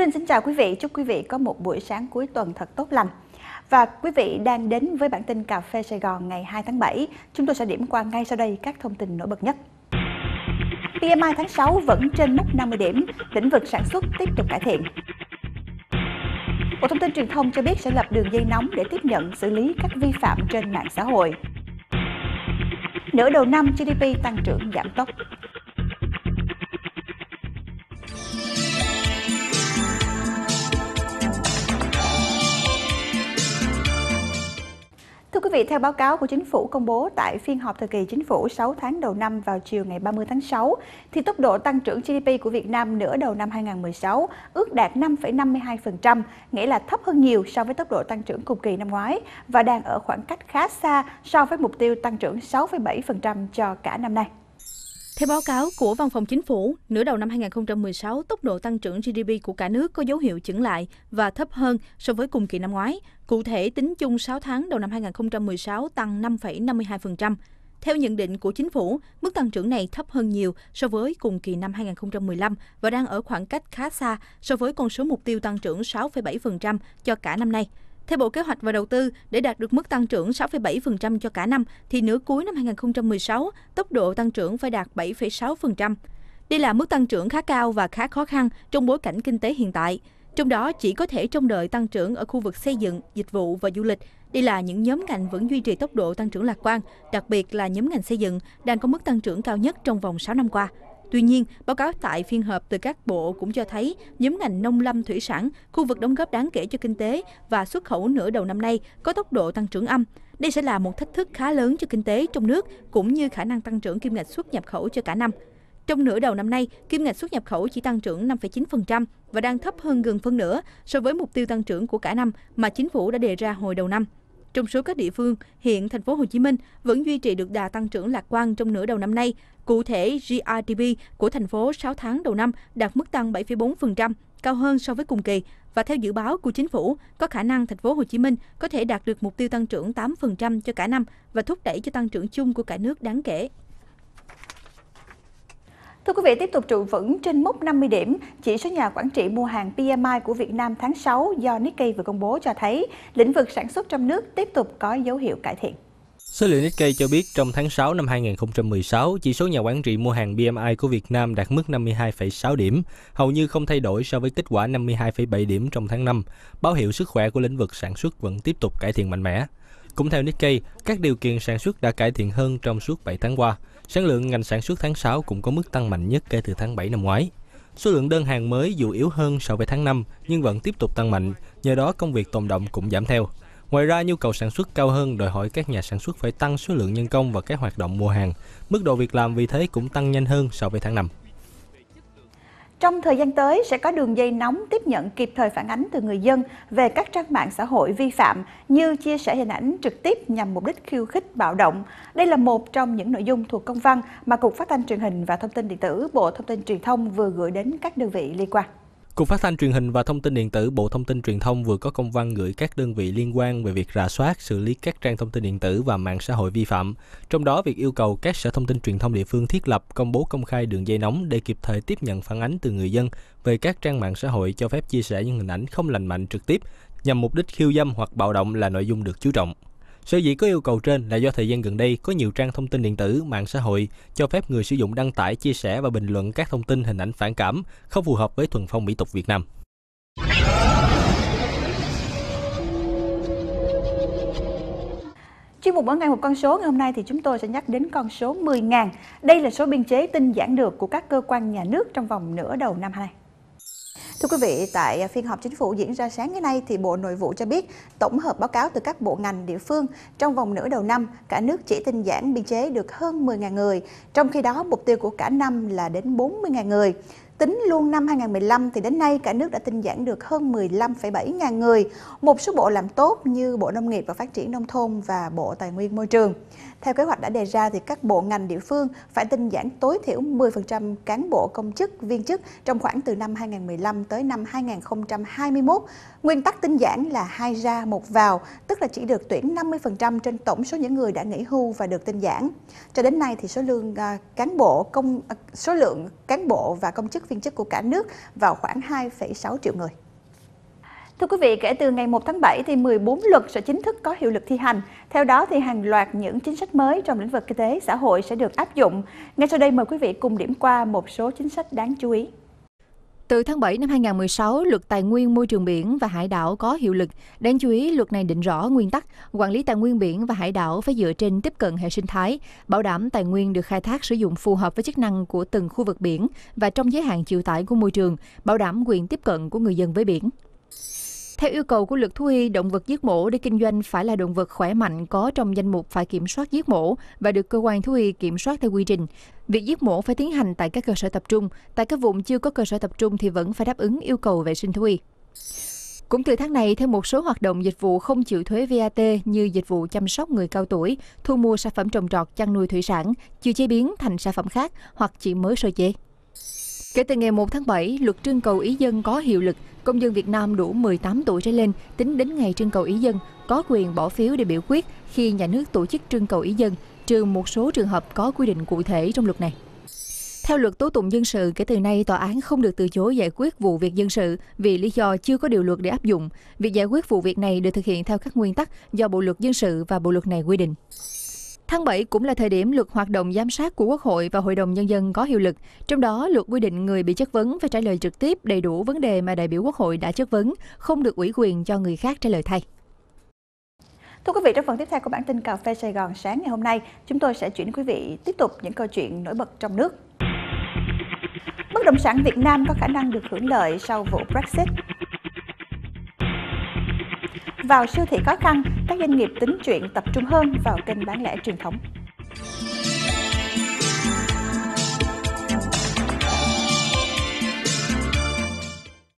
Linh xin chào quý vị, chúc quý vị có một buổi sáng cuối tuần thật tốt lành. Và quý vị đang đến với bản tin Cà phê Sài Gòn ngày 2 tháng 7. Chúng tôi sẽ điểm qua ngay sau đây các thông tin nổi bật nhất. PMI tháng 6 vẫn trên mức 50 điểm, lĩnh vực sản xuất tiếp tục cải thiện. Bộ Thông tin Truyền thông cho biết sẽ lập đường dây nóng để tiếp nhận xử lý các vi phạm trên mạng xã hội. Nửa đầu năm GDP tăng trưởng giảm tốc. Thưa quý vị, theo báo cáo của chính phủ công bố tại phiên họp thời kỳ chính phủ 6 tháng đầu năm vào chiều ngày 30 tháng 6, thì tốc độ tăng trưởng GDP của Việt Nam nửa đầu năm 2016 ước đạt 5,52%, nghĩa là thấp hơn nhiều so với tốc độ tăng trưởng cùng kỳ năm ngoái và đang ở khoảng cách khá xa so với mục tiêu tăng trưởng 6,7% cho cả năm nay. Theo báo cáo của Văn phòng Chính phủ, nửa đầu năm 2016, tốc độ tăng trưởng GDP của cả nước có dấu hiệu chững lại và thấp hơn so với cùng kỳ năm ngoái. Cụ thể, tính chung 6 tháng đầu năm 2016 tăng 5,52%. Theo nhận định của chính phủ, mức tăng trưởng này thấp hơn nhiều so với cùng kỳ năm 2015 và đang ở khoảng cách khá xa so với con số mục tiêu tăng trưởng 6,7% cho cả năm nay. Theo Bộ Kế hoạch và Đầu tư, để đạt được mức tăng trưởng 6,7% cho cả năm, thì nửa cuối năm 2016, tốc độ tăng trưởng phải đạt 7,6%. Đây là mức tăng trưởng khá cao và khá khó khăn trong bối cảnh kinh tế hiện tại. Trong đó chỉ có thể trông đợi tăng trưởng ở khu vực xây dựng, dịch vụ và du lịch. Đây là những nhóm ngành vẫn duy trì tốc độ tăng trưởng lạc quan, đặc biệt là nhóm ngành xây dựng đang có mức tăng trưởng cao nhất trong vòng 6 năm qua. Tuy nhiên, báo cáo tại phiên họp từ các bộ cũng cho thấy nhóm ngành nông lâm thủy sản, khu vực đóng góp đáng kể cho kinh tế và xuất khẩu nửa đầu năm nay có tốc độ tăng trưởng âm. Đây sẽ là một thách thức khá lớn cho kinh tế trong nước cũng như khả năng tăng trưởng kim ngạch xuất nhập khẩu cho cả năm. Trong nửa đầu năm nay, kim ngạch xuất nhập khẩu chỉ tăng trưởng 5,9% và đang thấp hơn gần phân nửa so với mục tiêu tăng trưởng của cả năm mà chính phủ đã đề ra hồi đầu năm. Trong số các địa phương, hiện thành phố Hồ Chí Minh vẫn duy trì được đà tăng trưởng lạc quan trong nửa đầu năm nay. Cụ thể, GRDP của thành phố 6 tháng đầu năm đạt mức tăng 7,4%, cao hơn so với cùng kỳ và theo dự báo của chính phủ, có khả năng thành phố Hồ Chí Minh có thể đạt được mục tiêu tăng trưởng 8% cho cả năm và thúc đẩy cho tăng trưởng chung của cả nước đáng kể. Thưa quý vị, tiếp tục trụ vững trên mốc 50 điểm, chỉ số nhà quản trị mua hàng PMI của Việt Nam tháng 6 do Nikkei vừa công bố cho thấy lĩnh vực sản xuất trong nước tiếp tục có dấu hiệu cải thiện. Số liệu Nikkei cho biết trong tháng 6 năm 2016, chỉ số nhà quản trị mua hàng BMI của Việt Nam đạt mức 52,6 điểm, hầu như không thay đổi so với kết quả 52,7 điểm trong tháng 5, báo hiệu sức khỏe của lĩnh vực sản xuất vẫn tiếp tục cải thiện mạnh mẽ. Cũng theo Nikkei, các điều kiện sản xuất đã cải thiện hơn trong suốt 7 tháng qua, Sản lượng ngành sản xuất tháng 6 cũng có mức tăng mạnh nhất kể từ tháng 7 năm ngoái. Số lượng đơn hàng mới dù yếu hơn so với tháng 5 nhưng vẫn tiếp tục tăng mạnh, nhờ đó công việc tồn động cũng giảm theo. Ngoài ra, nhu cầu sản xuất cao hơn đòi hỏi các nhà sản xuất phải tăng số lượng nhân công và các hoạt động mua hàng. Mức độ việc làm vì thế cũng tăng nhanh hơn so với tháng 5. Trong thời gian tới sẽ có đường dây nóng tiếp nhận kịp thời phản ánh từ người dân về các trang mạng xã hội vi phạm như chia sẻ hình ảnh trực tiếp nhằm mục đích khiêu khích bạo động. Đây là một trong những nội dung thuộc công văn mà Cục Phát thanh Truyền hình và Thông tin Điện tử Bộ Thông tin Truyền thông vừa gửi đến các đơn vị liên quan. Cục Phát thanh Truyền hình và Thông tin điện tử Bộ Thông tin Truyền thông vừa có công văn gửi các đơn vị liên quan về việc rà soát, xử lý các trang thông tin điện tử và mạng xã hội vi phạm, trong đó việc yêu cầu các sở thông tin truyền thông địa phương thiết lập, công bố công khai đường dây nóng để kịp thời tiếp nhận phản ánh từ người dân về các trang mạng xã hội cho phép chia sẻ những hình ảnh không lành mạnh trực tiếp nhằm mục đích khiêu dâm hoặc bạo động là nội dung được chú trọng. Sở dĩ có yêu cầu trên là do thời gian gần đây có nhiều trang thông tin điện tử, mạng xã hội cho phép người sử dụng đăng tải, chia sẻ và bình luận các thông tin hình ảnh phản cảm không phù hợp với thuần phong mỹ tục Việt Nam. Chuyên mục mỗi ngày một con số ngày hôm nay thì chúng tôi sẽ nhắc đến con số 10.000. Đây là số biên chế tinh giản được của các cơ quan nhà nước trong vòng nửa đầu năm nay. Thưa quý vị, tại phiên họp chính phủ diễn ra sáng ngày nay thì Bộ Nội vụ cho biết tổng hợp báo cáo từ các bộ ngành địa phương trong vòng nửa đầu năm, cả nước chỉ tinh giản biên chế được hơn 10.000 người, trong khi đó mục tiêu của cả năm là đến 40.000 người. Tính luôn năm 2015 thì đến nay cả nước đã tinh giản được hơn 15,7 ngàn người. Một số bộ làm tốt như Bộ Nông nghiệp và Phát triển Nông thôn và Bộ Tài nguyên Môi trường. Theo kế hoạch đã đề ra thì các bộ ngành địa phương phải tinh giản tối thiểu 10% cán bộ công chức, viên chức trong khoảng từ năm 2015 tới năm 2021. Nguyên tắc tinh giản là hai ra một vào, tức là chỉ được tuyển 50% trên tổng số những người đã nghỉ hưu và được tinh giản. Cho đến nay thì số lượng à, cán bộ công à, số lượng cán bộ và công chức viên chức của cả nước vào khoảng 2,6 triệu người. Thưa quý vị, kể từ ngày 1 tháng 7 thì 14 luật sẽ chính thức có hiệu lực thi hành. Theo đó thì hàng loạt những chính sách mới trong lĩnh vực kinh tế xã hội sẽ được áp dụng. Ngay sau đây mời quý vị cùng điểm qua một số chính sách đáng chú ý. Từ tháng 7 năm 2016, luật tài nguyên môi trường biển và hải đảo có hiệu lực. Đáng chú ý, luật này định rõ nguyên tắc quản lý tài nguyên biển và hải đảo phải dựa trên tiếp cận hệ sinh thái, bảo đảm tài nguyên được khai thác sử dụng phù hợp với chức năng của từng khu vực biển và trong giới hạn chịu tải của môi trường, bảo đảm quyền tiếp cận của người dân với biển. Theo yêu cầu của luật thú y, động vật giết mổ để kinh doanh phải là động vật khỏe mạnh có trong danh mục phải kiểm soát giết mổ và được cơ quan thú y kiểm soát theo quy trình. Việc giết mổ phải tiến hành tại các cơ sở tập trung, tại các vùng chưa có cơ sở tập trung thì vẫn phải đáp ứng yêu cầu vệ sinh thú y. Cũng từ tháng này, theo một số hoạt động dịch vụ không chịu thuế VAT như dịch vụ chăm sóc người cao tuổi, thu mua sản phẩm trồng trọt, chăn nuôi thủy sản, chưa chế biến thành sản phẩm khác hoặc chỉ mới sơ chế. Kể từ ngày 1 tháng 7, luật trưng cầu ý dân có hiệu lực, công dân Việt Nam đủ 18 tuổi trở lên tính đến ngày trưng cầu ý dân có quyền bỏ phiếu để biểu quyết khi nhà nước tổ chức trưng cầu ý dân, trừ một số trường hợp có quy định cụ thể trong luật này. Theo luật tố tụng dân sự, kể từ nay tòa án không được từ chối giải quyết vụ việc dân sự vì lý do chưa có điều luật để áp dụng. Việc giải quyết vụ việc này được thực hiện theo các nguyên tắc do Bộ luật dân sự và Bộ luật này quy định. Tháng 7 cũng là thời điểm luật hoạt động giám sát của Quốc hội và Hội đồng Nhân dân có hiệu lực. Trong đó, luật quy định người bị chất vấn phải trả lời trực tiếp đầy đủ vấn đề mà đại biểu Quốc hội đã chất vấn, không được ủy quyền cho người khác trả lời thay. Thưa quý vị, trong phần tiếp theo của bản tin Cà phê Sài Gòn sáng ngày hôm nay, chúng tôi sẽ chuyển quý vị tiếp tục những câu chuyện nổi bật trong nước. Bất động sản Việt Nam có khả năng được hưởng lợi sau vụ Brexit. Vào siêu thị khó khăn, các doanh nghiệp tính chuyện tập trung hơn vào kênh bán lẻ truyền thống.